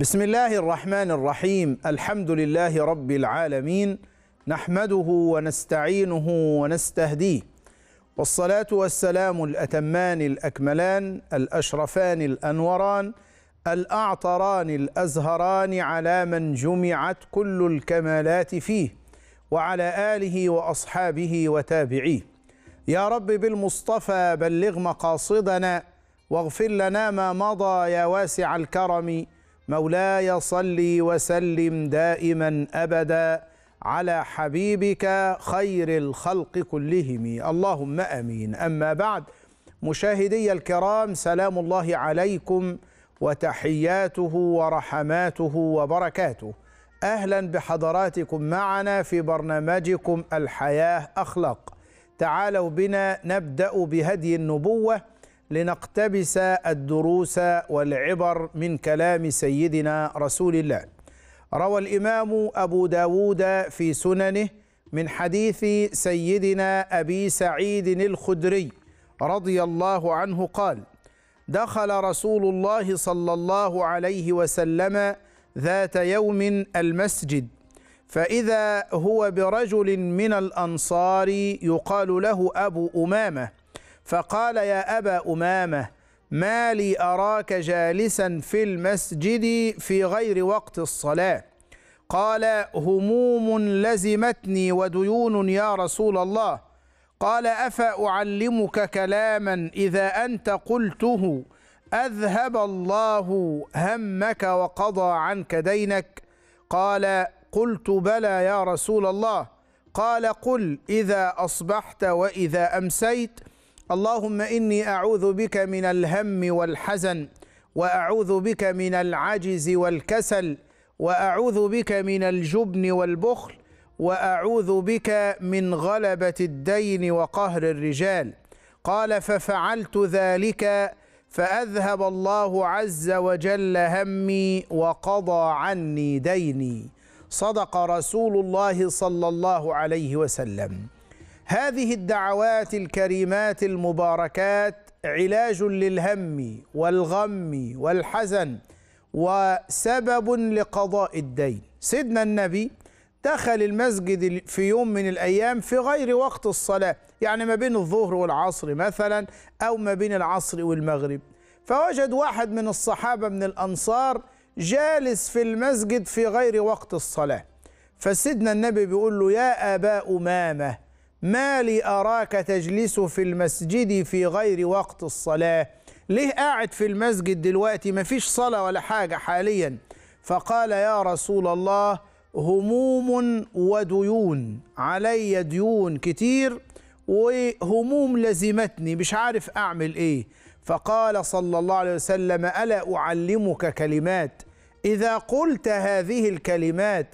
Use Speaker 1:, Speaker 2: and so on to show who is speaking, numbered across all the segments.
Speaker 1: بسم الله الرحمن الرحيم الحمد لله رب العالمين نحمده ونستعينه ونستهديه والصلاة والسلام الأتمان الأكملان الأشرفان الأنوران الأعطران الأزهران على من جمعت كل الكمالات فيه وعلى آله وأصحابه وتابعيه يا رب بالمصطفى بلغ مقاصدنا واغفر لنا ما مضى يا واسع الكرم مولاي صل وسلم دائما ابدا على حبيبك خير الخلق كلهم اللهم امين اما بعد مشاهدي الكرام سلام الله عليكم وتحياته ورحماته وبركاته اهلا بحضراتكم معنا في برنامجكم الحياه اخلاق تعالوا بنا نبدا بهدي النبوه لنقتبس الدروس والعبر من كلام سيدنا رسول الله روى الإمام أبو داود في سننه من حديث سيدنا أبي سعيد الخدري رضي الله عنه قال دخل رسول الله صلى الله عليه وسلم ذات يوم المسجد فإذا هو برجل من الأنصار يقال له أبو أمامة فقال يا ابا امامه ما لي اراك جالسا في المسجد في غير وقت الصلاه قال هموم لزمتني وديون يا رسول الله قال افاعلمك كلاما اذا انت قلته اذهب الله همك وقضى عنك دينك قال قلت بلى يا رسول الله قال قل اذا اصبحت واذا امسيت اللهم إني أعوذ بك من الهم والحزن وأعوذ بك من العجز والكسل وأعوذ بك من الجبن والبخل وأعوذ بك من غلبة الدين وقهر الرجال قال ففعلت ذلك فأذهب الله عز وجل همي وقضى عني ديني صدق رسول الله صلى الله عليه وسلم هذه الدعوات الكريمات المباركات علاج للهم والغم والحزن وسبب لقضاء الدين سيدنا النبي دخل المسجد في يوم من الأيام في غير وقت الصلاة يعني ما بين الظهر والعصر مثلا أو ما بين العصر والمغرب فوجد واحد من الصحابة من الأنصار جالس في المسجد في غير وقت الصلاة فسيدنا النبي بيقول له يا أبا أمامة ما لي أراك تجلس في المسجد في غير وقت الصلاة ليه قاعد في المسجد دلوقتي مفيش صلاة ولا حاجة حاليا فقال يا رسول الله هموم وديون علي ديون كتير وهموم لزمتني مش عارف أعمل إيه فقال صلى الله عليه وسلم ألا أعلمك كلمات إذا قلت هذه الكلمات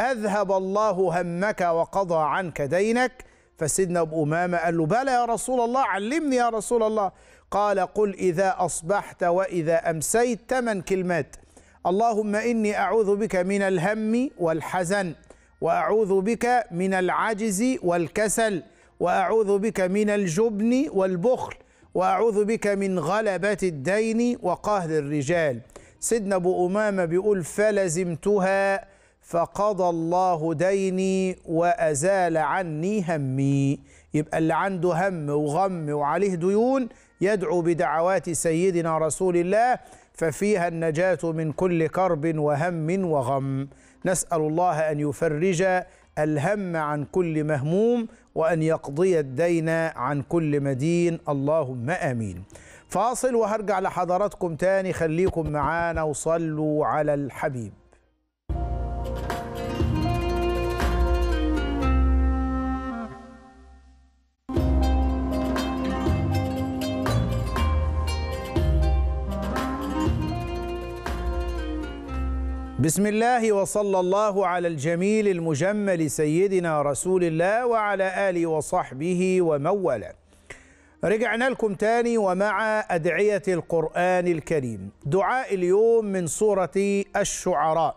Speaker 1: أذهب الله همك وقضى عنك دينك فسيدنا أبو أمامة قال له بلى يا رسول الله علمني يا رسول الله قال قل إذا أصبحت وإذا أمسيت ثمان كلمات اللهم إني أعوذ بك من الهم والحزن وأعوذ بك من العجز والكسل وأعوذ بك من الجبن والبخل وأعوذ بك من غلبة الدين وقهر الرجال سيدنا أبو أمامة بيقول فلزمتها فقضى الله ديني وأزال عني همي يبقى اللي عنده هم وغم وعليه ديون يدعو بدعوات سيدنا رسول الله ففيها النجاة من كل كرب وهم وغم نسأل الله أن يفرج الهم عن كل مهموم وأن يقضي الدين عن كل مدين اللهم آمين فاصل وهرجع لحضراتكم تاني خليكم معانا وصلوا على الحبيب بسم الله وصلى الله على الجميل المجمل سيدنا رسول الله وعلى آله وصحبه ومن والاه رجعنا لكم تاني ومع أدعية القرآن الكريم دعاء اليوم من سورة الشعراء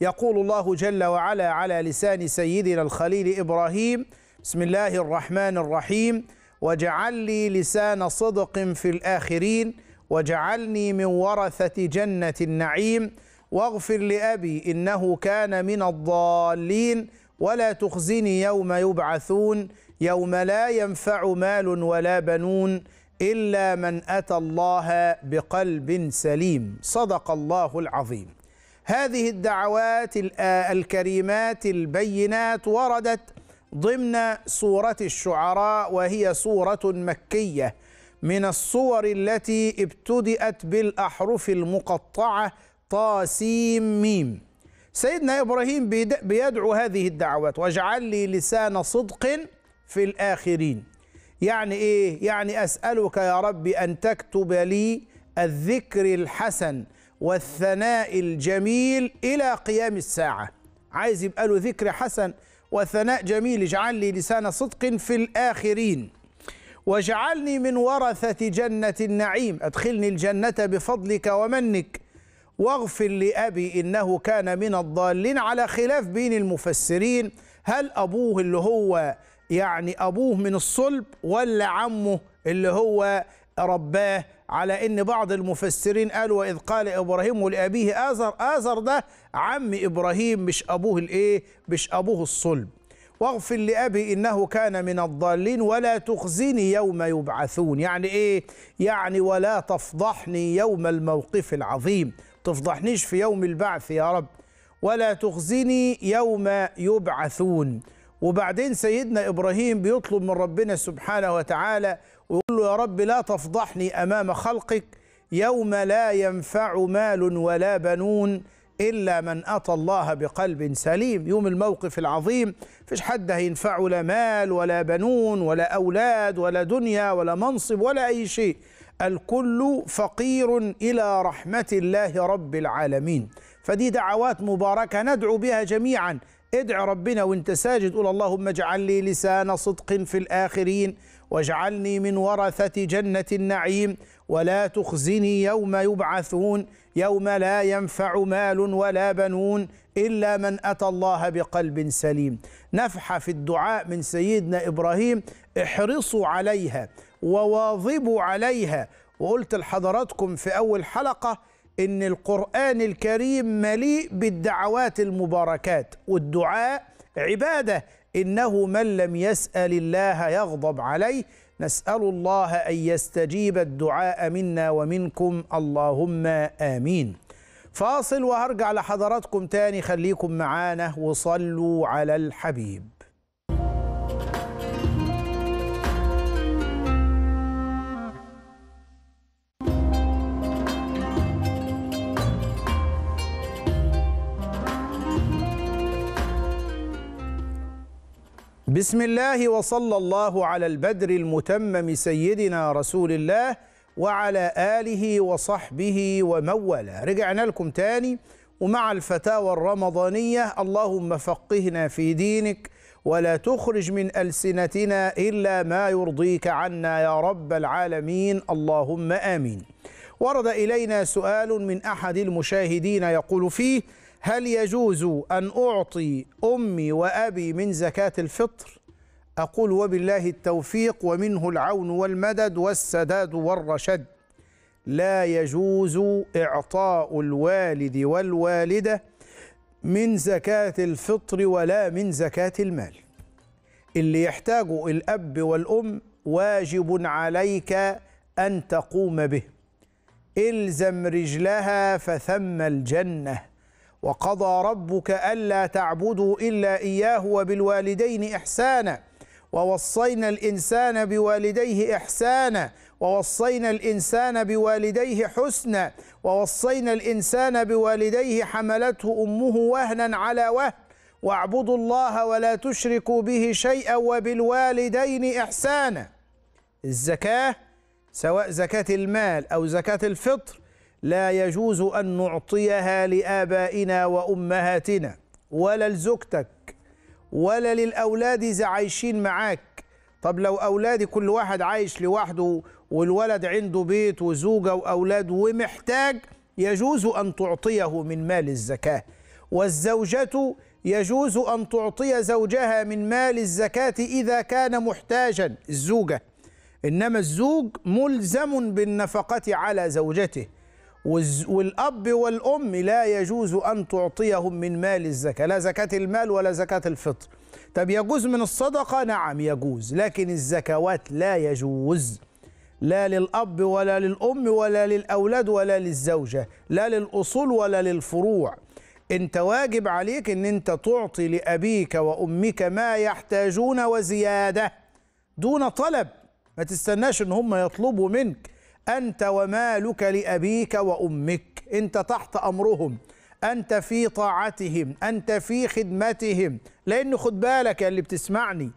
Speaker 1: يقول الله جل وعلا على لسان سيدنا الخليل إبراهيم بسم الله الرحمن الرحيم واجعل لي لسان صدق في الآخرين واجعلني من ورثة جنة النعيم واغفر لأبي إنه كان من الضالين ولا تخزني يوم يبعثون يوم لا ينفع مال ولا بنون إلا من أتى الله بقلب سليم صدق الله العظيم هذه الدعوات آه، الكريمات البينات وردت ضمن سورة الشعراء وهي سورة مكية من الصور التي ابتدأت بالأحرف المقطعة طاسيم ميم سيدنا إبراهيم بيدعو هذه الدعوات واجعل لي لسان صدق في الآخرين يعني إيه؟ يعني أسألك يا ربي أن تكتب لي الذكر الحسن والثناء الجميل إلى قيام الساعة عايز يبقى له ذكر حسن وثناء جميل اجعل لي لسان صدق في الآخرين واجعلني من ورثة جنة النعيم أدخلني الجنة بفضلك ومنك واغفر لأبي إنه كان من الضالين على خلاف بين المفسرين هل أبوه اللي هو يعني أبوه من الصلب ولا عمه اللي هو رباه على ان بعض المفسرين قالوا واذ قال ابراهيم لابيه ازر ازر ده عم ابراهيم مش ابوه الايه مش ابوه الصلب واغفر لابي انه كان من الضالين ولا تخزني يوم يبعثون يعني ايه يعني ولا تفضحني يوم الموقف العظيم تفضحنيش في يوم البعث يا رب ولا تخزني يوم يبعثون وبعدين سيدنا إبراهيم بيطلب من ربنا سبحانه وتعالى ويقول له يا رب لا تفضحني أمام خلقك يوم لا ينفع مال ولا بنون إلا من أتى الله بقلب سليم يوم الموقف العظيم فيش حد هينفعه لا مال ولا بنون ولا أولاد ولا دنيا ولا منصب ولا أي شيء الكل فقير إلى رحمة الله رب العالمين فدي دعوات مباركة ندعو بها جميعا ادع ربنا وانت ساجد قول اللهم اجعل لي لسان صدق في الآخرين واجعلني من ورثة جنة النعيم ولا تخزني يوم يبعثون يوم لا ينفع مال ولا بنون إلا من أتى الله بقلب سليم نفحة في الدعاء من سيدنا إبراهيم احرصوا عليها وواظبوا عليها وقلت لحضراتكم في أول حلقة إن القرآن الكريم مليء بالدعوات المباركات والدعاء عبادة إنه من لم يسأل الله يغضب عليه نسأل الله أن يستجيب الدعاء منا ومنكم اللهم آمين فاصل وهرجع لحضراتكم تاني خليكم معانا وصلوا على الحبيب بسم الله وصلى الله على البدر المتمم سيدنا رسول الله وعلى آله وصحبه وموله رجعنا لكم تاني ومع الفتاوى الرمضانية اللهم فقهنا في دينك ولا تخرج من ألسنتنا إلا ما يرضيك عنا يا رب العالمين اللهم آمين ورد إلينا سؤال من أحد المشاهدين يقول فيه هل يجوز أن أعطي أمي وأبي من زكاة الفطر؟ أقول وبالله التوفيق ومنه العون والمدد والسداد والرشد لا يجوز إعطاء الوالد والوالدة من زكاة الفطر ولا من زكاة المال اللي يحتاجه الأب والأم واجب عليك أن تقوم به إلزم رجلها فثم الجنة وقضى ربك ألا تعبدوا إلا إياه وبالوالدين إحسانا ووصينا الإنسان بوالديه إحسانا ووصينا الإنسان بوالديه حسنا ووصينا الإنسان بوالديه حملته أمه وهنا على وهن واعبدوا الله ولا تشركوا به شيئا وبالوالدين إحسانا الزكاة سواء زكاة المال أو زكاة الفطر لا يجوز أن نعطيها لآبائنا وأمهاتنا ولا لزوجتك ولا للأولاد إذا عايشين معاك طب لو أولادي كل واحد عايش لوحده والولد عنده بيت وزوجة وأولاد ومحتاج يجوز أن تعطيه من مال الزكاة والزوجة يجوز أن تعطي زوجها من مال الزكاة إذا كان محتاجا الزوجة إنما الزوج ملزم بالنفقة على زوجته والأب والأم لا يجوز أن تعطيهم من مال الزكاة لا زكاة المال ولا زكاة الفطر طب يجوز من الصدقة نعم يجوز لكن الزكوات لا يجوز لا للأب ولا للأم ولا للأولاد ولا للزوجة لا للأصول ولا للفروع أنت واجب عليك أن أنت تعطي لأبيك وأمك ما يحتاجون وزيادة دون طلب ما تستناش أن هم يطلبوا منك أنت ومالك لأبيك وأمك أنت تحت أمرهم أنت في طاعتهم أنت في خدمتهم لأن خد بالك اللي بتسمعني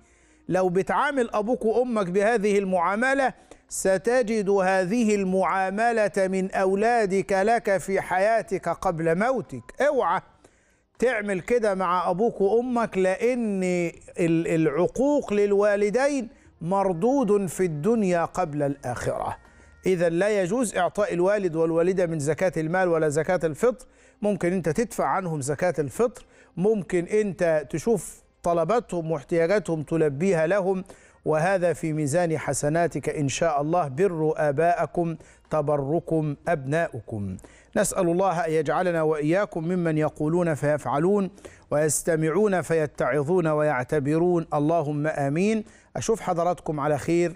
Speaker 1: لو بتعامل أبوك وأمك بهذه المعاملة ستجد هذه المعاملة من أولادك لك في حياتك قبل موتك اوعى تعمل كده مع أبوك وأمك لأن العقوق للوالدين مردود في الدنيا قبل الآخرة إذا لا يجوز إعطاء الوالد والوالدة من زكاة المال ولا زكاة الفطر ممكن أنت تدفع عنهم زكاة الفطر ممكن أنت تشوف طلباتهم واحتياجاتهم تلبيها لهم وهذا في ميزان حسناتك إن شاء الله بر آباءكم تبركم أبناؤكم نسأل الله أن يجعلنا وإياكم ممن يقولون فيفعلون ويستمعون فيتعظون ويعتبرون اللهم آمين أشوف حضراتكم على خير